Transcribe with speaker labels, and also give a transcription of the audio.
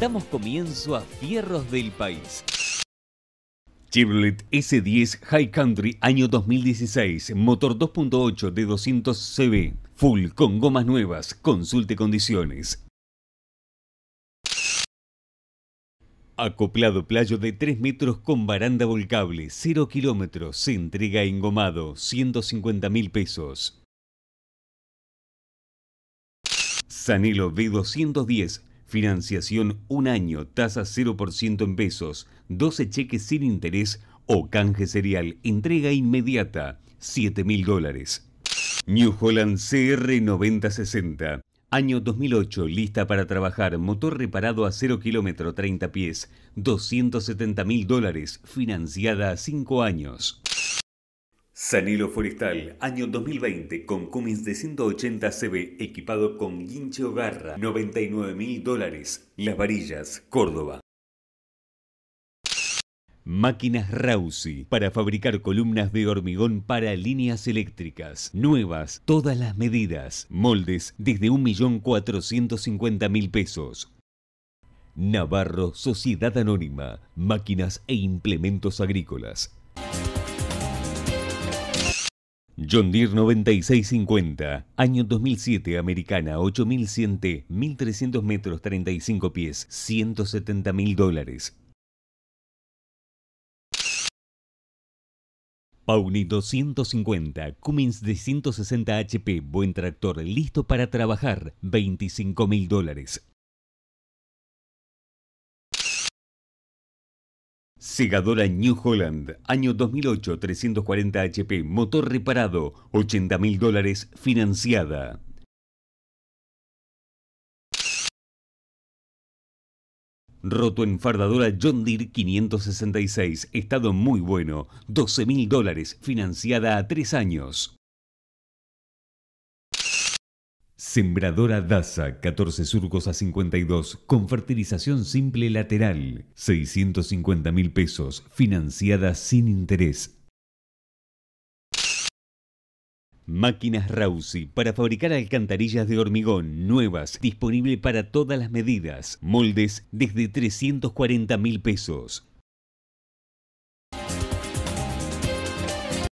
Speaker 1: Damos comienzo a Fierros del País. Chevrolet S10 High Country año 2016, motor 2.8 de 200 CV, full con gomas nuevas, consulte condiciones. Acoplado playo de 3 metros con baranda volcable, 0 kilómetros, se entrega engomado, 150 mil pesos. Sanilo B210, Financiación un año, tasa 0% en pesos, 12 cheques sin interés o canje serial, entrega inmediata, 7 mil dólares. New Holland CR9060. Año 2008, lista para trabajar, motor reparado a 0 kilómetro 30 pies, 270 mil dólares, financiada a 5 años. Sanilo Forestal, año 2020, con Cummins de 180 CB, equipado con guincho garra, 99 mil dólares, Las Varillas, Córdoba. Máquinas Rausi para fabricar columnas de hormigón para líneas eléctricas. Nuevas, todas las medidas. Moldes desde 1.450.000 pesos. Navarro Sociedad Anónima. Máquinas e implementos agrícolas. John Deere 9650, año 2007, americana, 8100 1300 metros, 35 pies, 170 mil dólares. Pauni 250, Cummins de 160 HP, buen tractor, listo para trabajar, 25 mil dólares. Segadora New Holland, año 2008, 340 HP, motor reparado, 80 mil dólares, financiada. Roto enfardadora John Deere 566, estado muy bueno, 12 mil dólares, financiada a tres años. Sembradora Daza, 14 surcos a 52, con fertilización simple lateral, 650 mil pesos, financiada sin interés. Máquinas Rausi para fabricar alcantarillas de hormigón nuevas, disponible para todas las medidas, moldes desde 340 mil pesos.